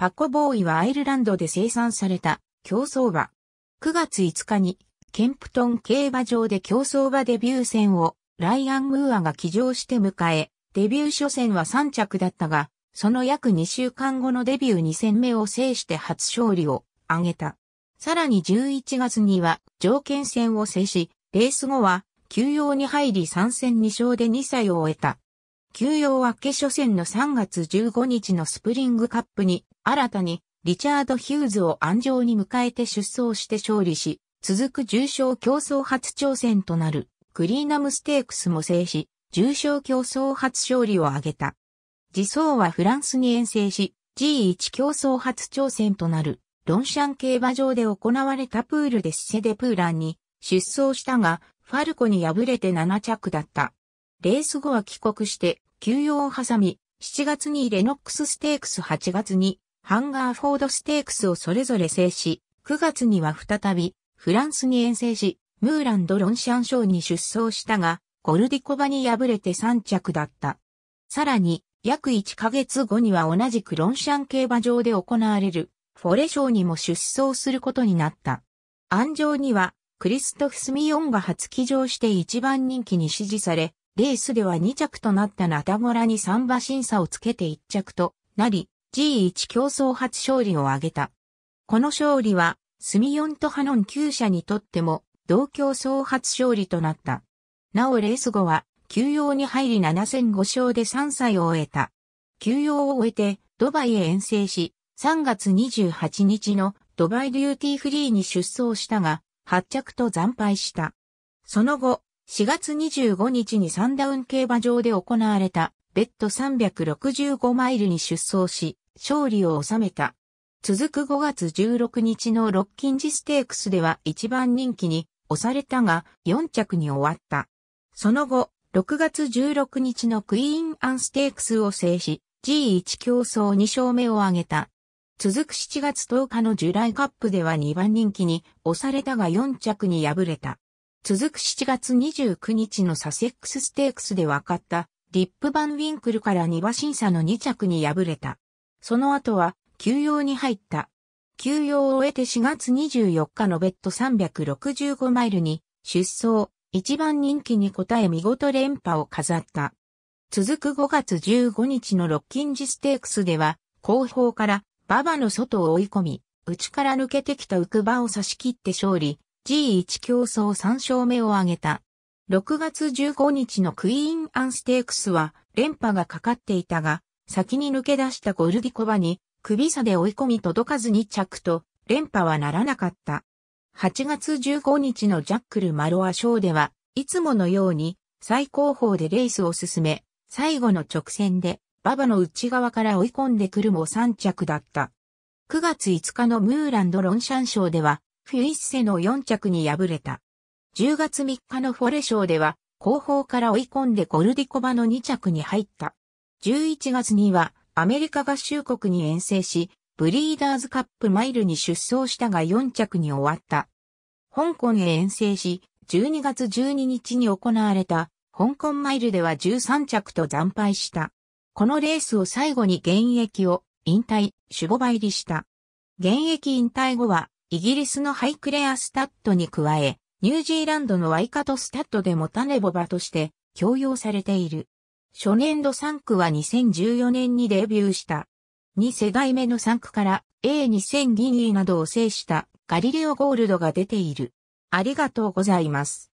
パコボーイはアイルランドで生産された競走馬。9月5日にケンプトン競馬場で競走馬デビュー戦をライアン・ムーアが騎乗して迎え、デビュー初戦は3着だったが、その約2週間後のデビュー2戦目を制して初勝利を挙げた。さらに11月には条件戦を制し、レース後は休養に入り3戦2勝で2歳を終えた。休養明け初戦の3月15日のスプリングカップに、新たにリチャード・ヒューズを安城に迎えて出走して勝利し、続く重賞競争初挑戦となるクリーナムステークスも制し、重賞競争初勝利を挙げた。自走はフランスに遠征し、G1 競争初挑戦となる、ロンシャン競馬場で行われたプールでシセデプーランに出走したが、ファルコに敗れて7着だった。レース後は帰国して、休養を挟み、7月にレノックスステークス8月に、ハンガーフォードステークスをそれぞれ制し、9月には再び、フランスに遠征し、ムーランド・ロンシャン賞に出走したが、ゴルディコバに敗れて3着だった。さらに、約1ヶ月後には同じくロンシャン競馬場で行われる、フォレ賞にも出走することになった。安城には、クリストフ・スミヨンが初騎乗して一番人気に支持され、レースでは2着となったナタゴラに3馬審査をつけて1着となり、G1 競争初勝利を挙げた。この勝利は、スミヨンとハノン9社にとっても、同競争初勝利となった。なおレース後は、休養に入り7戦5勝で3歳を終えた。休養を終えて、ドバイへ遠征し、3月28日のドバイデューティーフリーに出走したが、発着と惨敗した。その後、4月25日にサンダウン競馬場で行われた、ベッド365マイルに出走し、勝利を収めた。続く5月16日のロッキンジステークスでは1番人気に押されたが4着に終わった。その後、6月16日のクイーンアンステークスを制し、G1 競争2勝目を挙げた。続く7月10日のジュライカップでは2番人気に押されたが4着に敗れた。続く7月29日のサセックスステークスで分かったリップ・バン・ウィンクルから2馬審査の2着に敗れた。その後は休養に入った。休養を終えて4月24日のベッド365マイルに出走、一番人気に応え見事連覇を飾った。続く5月15日のロッキンジステークスでは、後方から馬場の外を追い込み、内から抜けてきた浮く場を差し切って勝利、G1 競争3勝目を挙げた。6月15日のクイーンアンステークスは連覇がかかっていたが、先に抜け出したゴルディコバに首差で追い込み届かずに着と連覇はならなかった。8月15日のジャックル・マロア賞では、いつものように最高峰でレースを進め、最後の直線で馬場の内側から追い込んでくるも3着だった。9月5日のムーランド・ロンシャン賞では、フュイッセの4着に敗れた。10月3日のフォレショーでは、後方から追い込んでゴルディコバの2着に入った。11月には、アメリカ合衆国に遠征し、ブリーダーズカップマイルに出走したが4着に終わった。香港へ遠征し、12月12日に行われた香港マイルでは13着と惨敗した。このレースを最後に現役を引退、守護入りした。現役引退後はイギリスのハイクレアスタッドに加え、ニュージーランドのワイカトスタッドでも種ボバとして供用されている。初年度3区は2014年にデビューした。2世代目の3区から A2000 ギニーなどを制したガリレオゴールドが出ている。ありがとうございます。